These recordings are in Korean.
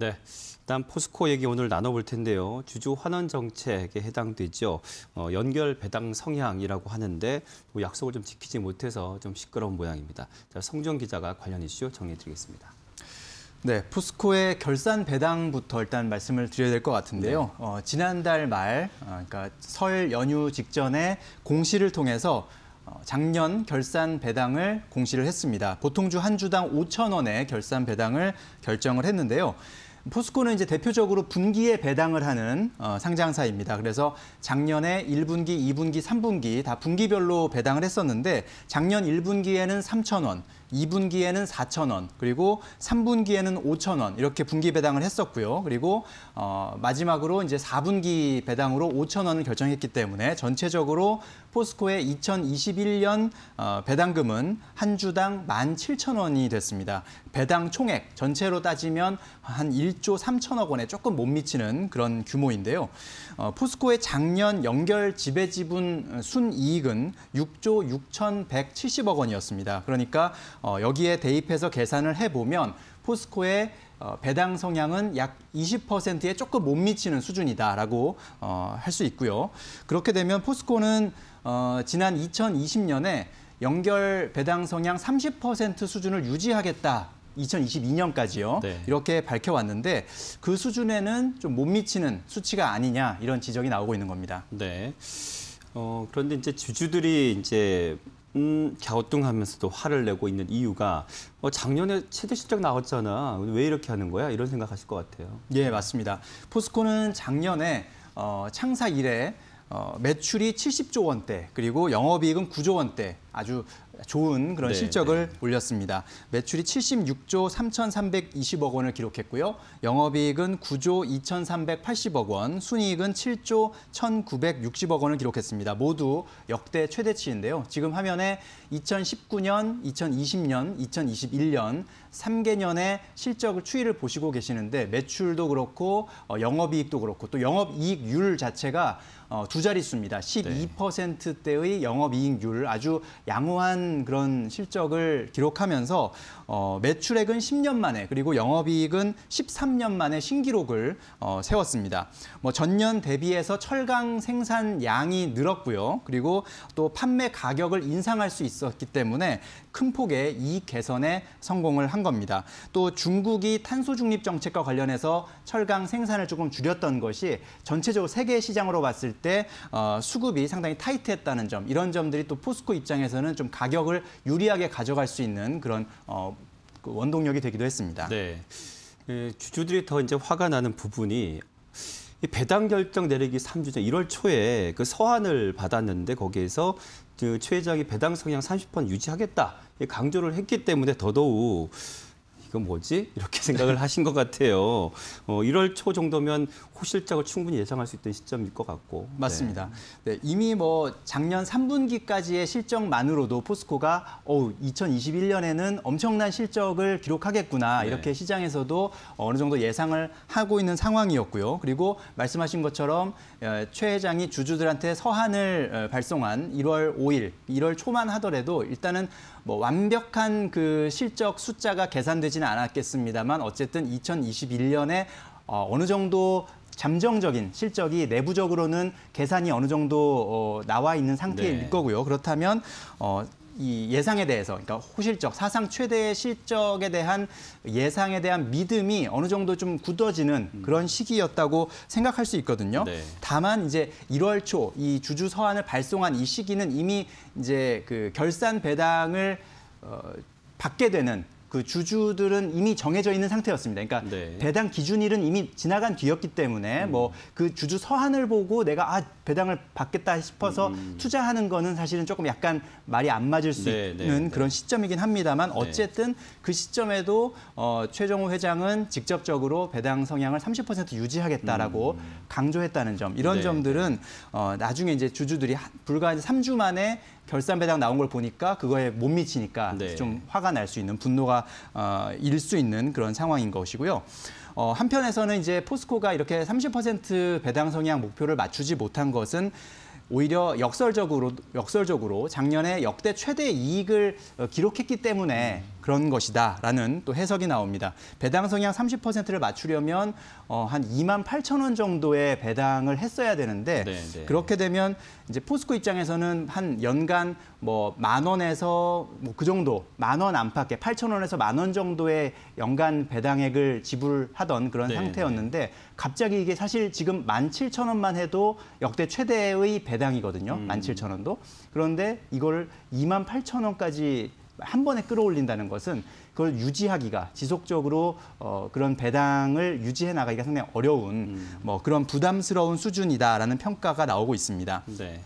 네, 일단 포스코 얘기 오늘 나눠볼 텐데요. 주주 환원 정책에 해당되죠. 어, 연결 배당 성향이라고 하는데 뭐 약속을 좀 지키지 못해서 좀 시끄러운 모양입니다. 자, 성정 기자가 관련 이슈 정리해드리겠습니다. 네, 포스코의 결산 배당부터 일단 말씀을 드려야 될 것 같은데요. 네. 어, 지난달 말, 어, 그러니까 설 연휴 직전에 공시를 통해서 어, 작년 결산 배당을 공시를 했습니다. 보통주 한 주당 5천 원의 결산 배당을 결정을 했는데요. 포스코는 이제 대표적으로 분기에 배당을 하는 어, 상장사입니다. 그래서 작년에 1분기, 2분기, 3분기 다 분기별로 배당을 했었는데 작년 1분기에는 3천 원, 2분기에는 4천 원, 그리고 3분기에는 5천 원 이렇게 분기 배당을 했었고요. 그리고 어, 마지막으로 이제 4분기 배당으로 5천 원을 결정했기 때문에 전체적으로 포스코의 2021년 어, 배당금은 한 주당 17,000원이 됐습니다. 배당 총액 전체로 따지면 한 1조 3천억 원에 조금 못 미치는 그런 규모인데요. 어, 포스코의 작년 연결 지배 지분 순이익은 6조 6,170억 원이었습니다. 그러니까 어, 여기에 대입해서 계산을 해보면 포스코의 어, 배당 성향은 약 20%에 조금 못 미치는 수준이다라고 어, 할 수 있고요. 그렇게 되면 포스코는 어, 지난 2020년에 연결 배당 성향 30% 수준을 유지하겠다. 2022년까지요. 네. 이렇게 밝혀왔는데 그 수준에는 좀 못 미치는 수치가 아니냐 이런 지적이 나오고 있는 겁니다. 네. 어, 그런데 이제 주주들이 이제 음, 갸우뚱하면서도 화를 내고 있는 이유가 어, 작년에 최대 실적 나왔잖아. 왜 이렇게 하는 거야? 이런 생각하실 것 같아요. 예, 맞습니다. 포스코는 작년에 어, 창사 이래 어, 매출이 70조 원대, 그리고 영업이익은 9조 원대 아주 좋은 그런 네, 실적을 네. 올렸습니다. 매출이 76조 3,320억 원을 기록했고요. 영업이익은 9조 2,380억 원, 순이익은 7조 1,960억 원을 기록했습니다. 모두 역대 최대치인데요. 지금 화면에 2019년, 2020년, 2021년 3개년의 실적을 추이를 보시고 계시는데 매출도 그렇고 어, 영업이익도 그렇고 또 영업이익률 자체가 어, 두 자릿수입니다. 12%대의 영업이익률 아주 양호한 그런 실적을 기록하면서 어, 매출액은 10년 만에 그리고 영업이익은 13년 만에 신기록을 어, 세웠습니다. 뭐 전년 대비해서 철강 생산 양이 늘었고요. 그리고 또 판매 가격을 인상할 수 있었기 때문에 큰 폭의 이익 개선에 성공을 한 겁니다. 또 중국이 탄소 중립 정책과 관련해서 철강 생산을 조금 줄였던 것이 전체적으로 세계 시장으로 봤을 때 어, 수급이 상당히 타이트했다는 점 이런 점들이 또 포스코 입장에서는 좀 가격을 유리하게 가져갈 수 있는 그런 어, 그 원동력이 되기도 했습니다. 네. 그 주주들이 더 이제 화가 나는 부분이 배당 결정 내리기 3주전 1월 초에 그 서한을 받았는데 거기에서 그 최저하이 배당 성향 30% 유지하겠다 강조를 했기 때문에 더더욱 이거 뭐지? 이렇게 생각을 하신 것 같아요. 어, 1월 초 정도면 호실적을 충분히 예상할 수 있던 시점일 것 같고. 네. 맞습니다. 네. 네, 이미 뭐 작년 3분기까지의 실적만으로도 포스코가 어우 2021년에는 엄청난 실적을 기록하겠구나 네. 이렇게 시장에서도 어느 정도 예상을 하고 있는 상황이었고요. 그리고 말씀하신 것처럼 예, 최 회장이 주주들한테 서한을 어, 발송한 1월 5일, 1월 초만 하더라도 일단은 뭐 완벽한 그 실적 숫자가 계산되지는 않았겠습니다만 어쨌든 2021년에 어, 어느 정도 잠정적인 실적이 내부적으로는 계산이 어느 정도 어, 나와 있는 상태일 네. 거고요. 그렇다면 어, 이 예상에 대해서 그러니까 호실적 사상 최대의 실적에 대한 예상에 대한 믿음이 어느 정도 좀 굳어지는 음. 그런 시기였다고 생각할 수 있거든요. 네. 다만 이제 1월 초 이 주주 서한을 발송한 이 시기는 이미 이제 그 결산 배당을 어, 받게 되는 그 주주들은 이미 정해져 있는 상태였습니다. 그러니까 네. 배당 기준일은 이미 지나간 뒤였기 때문에 음. 뭐그 주주 서한을 보고 내가 아 배당을 받겠다 싶어서 음, 음. 투자하는 거는 사실은 조금 약간 말이 안 맞을 수 네, 네 있는 네, 그런 시점이긴 합니다만 네. 어쨌든 그 시점에도 어, 최정호 회장은 직접적으로 배당 성향을 30% 유지하겠다라고 음. 강조했다는 점 이런 네. 점들은 어, 나중에 이제 주주들이 불과 이제 3주 만에 결산 배당 나온 걸 보니까 그거에 못 미치니까 네. 좀 화가 날 수 있는 분노가 어, 일수 있는 그런 상황인 것이고요. 어, 한편에서는 이제 포스코가 이렇게 30% 배당 성향 목표를 맞추지 못한 것은 오히려 역설적으로 역설적으로 작년에 역대 최대 이익을 어, 기록했기 때문에 음. 그런 것이다라는 또 해석이 나옵니다. 배당 성향 30%를 맞추려면 어, 한 2만 8천 원 정도의 배당을 했어야 되는데 네네. 네. 그렇게 되면 이제 포스코 입장에서는 한 연간 뭐 만 원에서 뭐 그 정도 만 원 안팎에 8천 원에서 만 원 정도의 연간 배당액을 지불하던 그런 네네. 상태였는데 네. 갑자기 이게 사실 지금 만7천원만 해도 역대 최대의 배당이거든요. 음. 1 7 0원도 그런데 이걸 2 8 0 0원까지 한 번에 끌어올린다는 것은 그걸 유지하기가 지속적으로 어, 그런 배당을 유지해 나가기가 상당히 어려운 음. 뭐 그런 부담스러운 수준이다라는 평가가 나오고 있습니다. 네.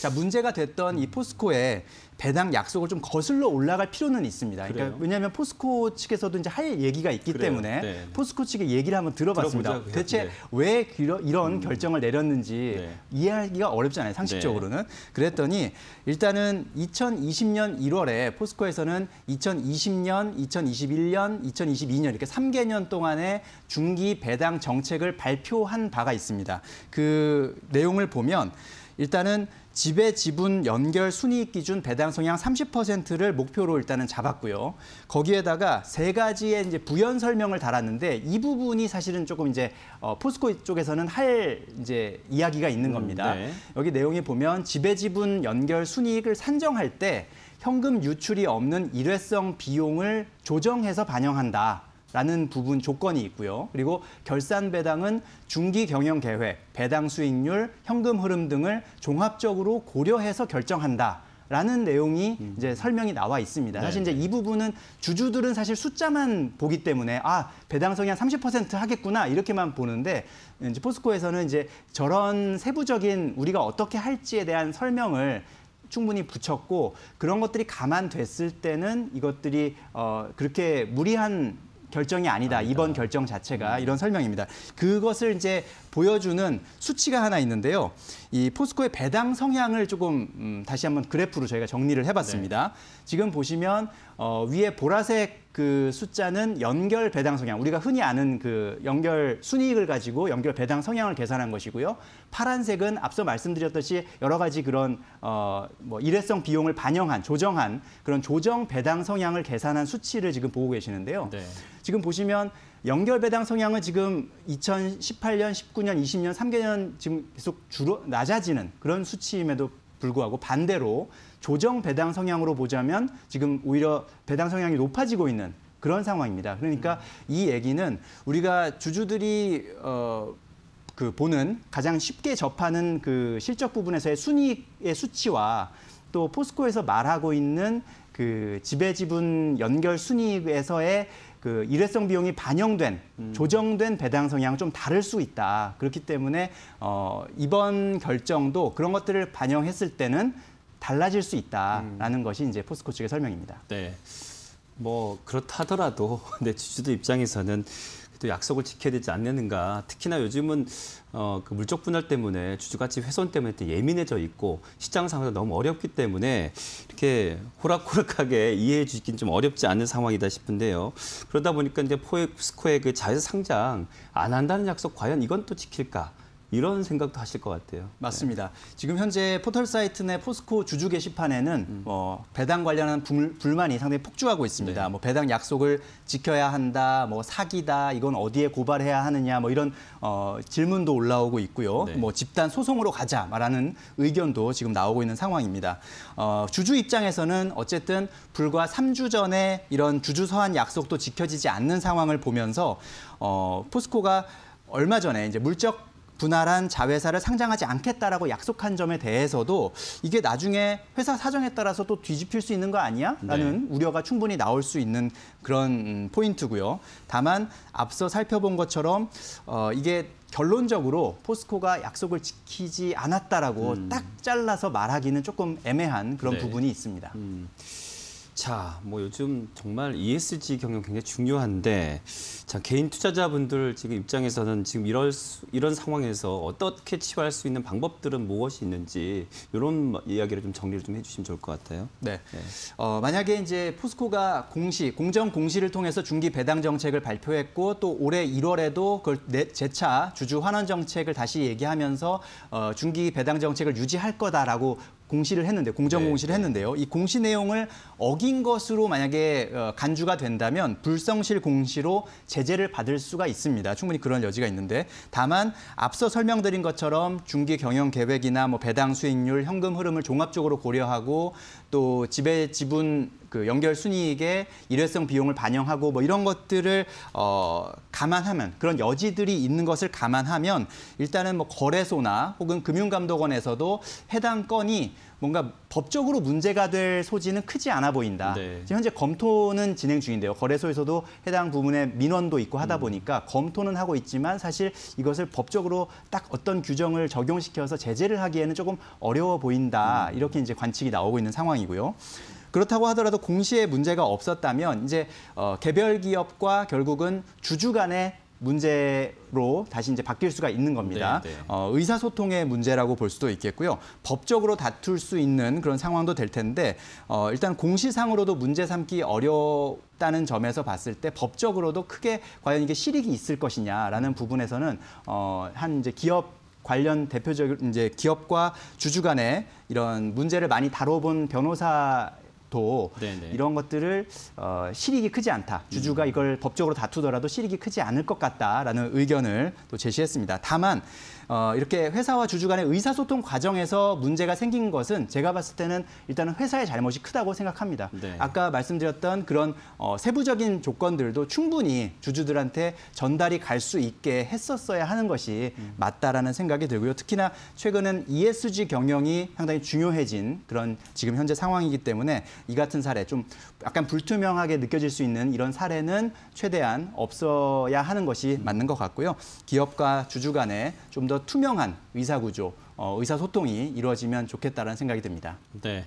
자 문제가 됐던 이 포스코의 배당 약속을 좀 거슬러 올라갈 필요는 있습니다. 그러니까 그래요? 그러니까 왜냐하면 포스코 측에서도 이제 할 얘기가 있기 그래요. 때문에 네. 포스코 측의 얘기를 한번 들어봤습니다. 대체 네. 왜 이런 음. 결정을 내렸는지 네. 이해하기가 어렵잖아요 상식적으로는. 네. 그랬더니 일단은 2020년 1월에 포스코에서는 2020년, 2021년, 2022년 이렇게 3개년 동안의 중기 배당 정책을 발표한 바가 있습니다. 그 내용을 보면 일단은 지배 지분 연결 순이익 기준 배당 성향 30%를 목표로 일단은 잡았고요. 거기에다가 세 가지의 이제 부연 설명을 달았는데 이 부분이 사실은 조금 이제 어, 포스코 쪽에서는 할 이제 이야기가 있는 음, 겁니다. 음, 네. 여기 내용에 보면 지배 지분 연결 순이익을 산정할 때 현금 유출이 없는 일회성 비용을 조정해서 반영한다. 라는 부분 조건이 있고요. 그리고 결산 배당은 중기 경영 계획, 배당 수익률, 현금 흐름 등을 종합적으로 고려해서 결정한다. 라는 내용이 음. 이제 설명이 나와 있습니다. 사실 이제 네, 네. 이 부분은 주주들은 사실 숫자만 보기 때문에 아 배당성이 한 30% 하겠구나 이렇게만 보는데 이제 포스코에서는 이제 저런 세부적인 우리가 어떻게 할지에 대한 설명을 충분히 붙였고 그런 것들이 감안됐을 때는 이것들이 어, 그렇게 무리한 결정이 아니다. 이번 결정 자체가 이런 설명입니다. 그것을 이제 보여주는 수치가 하나 있는데요. 이 포스코의 배당 성향을 조금 음, 다시 한번 그래프로 저희가 정리를 해봤습니다. 네. 지금 보시면 어, 위에 보라색 그 숫자는 연결 배당 성향, 우리가 흔히 아는 그 연결 순이익을 가지고 연결 배당 성향을 계산한 것이고요. 파란색은 앞서 말씀드렸듯이 여러 가지 그런 어뭐 일회성 비용을 반영한 조정한 그런 조정 배당 성향을 계산한 수치를 지금 보고 계시는데요. 네. 지금 보시면 연결 배당 성향은 지금 2018년, 19년, 20년, 3개년 지금 계속 줄어 낮아지는 그런 수치임에도 불구하고 반대로 조정 배당 성향으로 보자면 지금 오히려 배당 성향이 높아지고 있는 그런 상황입니다. 그러니까 이 얘기는 우리가 주주들이 어, 그 보는 가장 쉽게 접하는 그 실적 부분에서의 순이익의 수치와 또 포스코에서 말하고 있는 그 지배 지분 연결 순이익에서의 그 일회성 비용이 반영된 음. 조정된 배당 성향은 좀 다를 수 있다. 그렇기 때문에 어 이번 결정도 그런 것들을 반영했을 때는 달라질 수 있다라는 음. 것이 이제 포스코 측의 설명입니다. 네. 뭐 그렇다더라도 내 주주들 입장에서는 또 약속을 지켜야 되지 않는가. 특히나 요즘은 어, 그 물적 분할 때문에 주주 가치 훼손 때문에 또 예민해져 있고 시장 상황도 너무 어렵기 때문에 이렇게 호락호락하게 이해해 주긴 시좀 어렵지 않은 상황이다 싶은데요. 그러다 보니까 이제 포스코의 그 자회사 상장 안 한다는 약속 과연 이건 또 지킬까? 이런 생각도 하실 것 같아요. 맞습니다. 네. 지금 현재 포털 사이트 내 포스코 주주 게시판에는 음. 뭐 배당 관련한 불, 만이 상당히 폭주하고 있습니다. 네. 뭐 배당 약속을 지켜야 한다, 뭐 사기다, 이건 어디에 고발해야 하느냐, 뭐 이런 어, 질문도 올라오고 있고요. 네. 뭐 집단 소송으로 가자 말하는 의견도 지금 나오고 있는 상황입니다. 어, 주주 입장에서는 어쨌든 불과 3주 전에 이런 주주 서한 약속도 지켜지지 않는 상황을 보면서 어, 포스코가 얼마 전에 이제 물적 분할한 자회사를 상장하지 않겠다라고 약속한 점에 대해서도 이게 나중에 회사 사정에 따라서 또 뒤집힐 수 있는 거 아니야? 라는 네. 우려가 충분히 나올 수 있는 그런 음, 포인트고요. 다만 앞서 살펴본 것처럼 어, 이게 결론적으로 포스코가 약속을 지키지 않았다라고 음. 딱 잘라서 말하기는 조금 애매한 그런 네. 부분이 있습니다. 음. 자, 뭐 요즘 정말 ESG 경영 굉장히 중요한데, 자 개인 투자자분들 지금 입장에서는 지금 이럴 수, 이런 상황에서 어떻게 치유할 수 있는 방법들은 무엇이 있는지 이런 이야기를 좀 정리를 좀 해주시면 좋을 것 같아요. 네. 네. 어, 만약에 이제 포스코가 공시 공정 공시를 통해서 중기 배당 정책을 발표했고 또 올해 1월에도 그걸 내, 재차 주주 환원 정책을 다시 얘기하면서 어, 중기 배당 정책을 유지할 거다라고 공시를 했는데 공정 네, 공시를 네. 했는데요. 이 공시 내용을 어긴 것으로 만약에 어, 간주가 된다면 불성실 공시로 제재를 받을 수가 있습니다. 충분히 그런 여지가 있는데 다만 앞서 설명드린 것처럼 중기 경영 계획이나 뭐 배당 수익률, 현금 흐름을 종합적으로 고려하고 또 지배 지분 그 연결 순이익에 일회성 비용을 반영하고 뭐 이런 것들을 어, 감안하면 그런 여지들이 있는 것을 감안하면 일단은 뭐 거래소나 혹은 금융감독원에서도 해당 건이 뭔가 법적으로 문제가 될 소지는 크지 않아 보인다. 네. 지금 현재 검토는 진행 중인데요. 거래소에서도 해당 부분에 민원도 있고 하다 음. 보니까 음. 검토는 하고 있지만 사실 이것을 법적으로 딱 어떤 규정을 적용시켜서 제재를 하기에는 조금 어려워 보인다. 음. 이렇게 이제 관측이 나오고 있는 상황이고요. 그렇다고 하더라도 공시에 문제가 없었다면 이제 어, 개별 기업과 결국은 주주 간의 문제로 다시 이제 바뀔 수가 있는 겁니다. 네, 네. 어, 의사소통의 문제라고 볼 수도 있겠고요. 법적으로 다툴 수 있는 그런 상황도 될 텐데 어, 일단 공시상으로도 문제 삼기 어렵다는 점에서 봤을 때 법적으로도 크게 과연 이게 실익이 있을 것이냐라는 음. 부분에서는 어, 한 이제 기업 관련 대표적 이제 기업과 주주 간의 이런 문제를 많이 다뤄본 변호사 공포 네네. 이런 것들을 어, 실익이 크지 않다. 주주가 음. 이걸 법적으로 다투더라도 실익이 크지 않을 것 같다라는 의견을 또 제시했습니다. 다만 어, 이렇게 회사와 주주 간의 의사소통 과정에서 문제가 생긴 것은 제가 봤을 때는 일단은 회사의 잘못이 크다고 생각합니다. 네. 아까 말씀드렸던 그런 어, 세부적인 조건들도 충분히 주주들한테 전달이 갈 수 있게 했었어야 하는 것이 음. 맞다라는 생각이 들고요. 특히나 최근은 ESG 경영이 상당히 중요해진 그런 지금 현재 상황이기 때문에 이 같은 사례 좀 약간 불투명하게 느껴질 수 있는 이런 사례는 최대한 없어야 하는 것이 음. 맞는 것 같고요. 기업과 주주 간에 좀더 더 투명한 의사구조, 어, 의사소통이 이루어지면 좋겠다라는 생각이 듭니다. 네.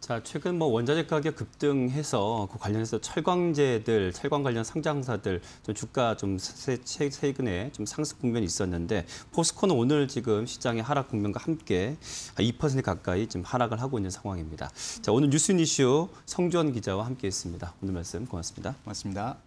자, 최근 뭐 원자재 가격 급등해서 그 관련해서 철강재들, 철강 관련 상장사들 좀 주가 좀 세, 최근에 좀 상승 국면이 있었는데 포스코는 오늘 지금 시장의 하락 국면과 함께 2% 아, 가까이 지금 하락을 하고 있는 상황입니다. 자, 오늘 뉴스 이슈 성주원 기자와 함께했습니다. 오늘 말씀 고맙습니다. 고맙습니다.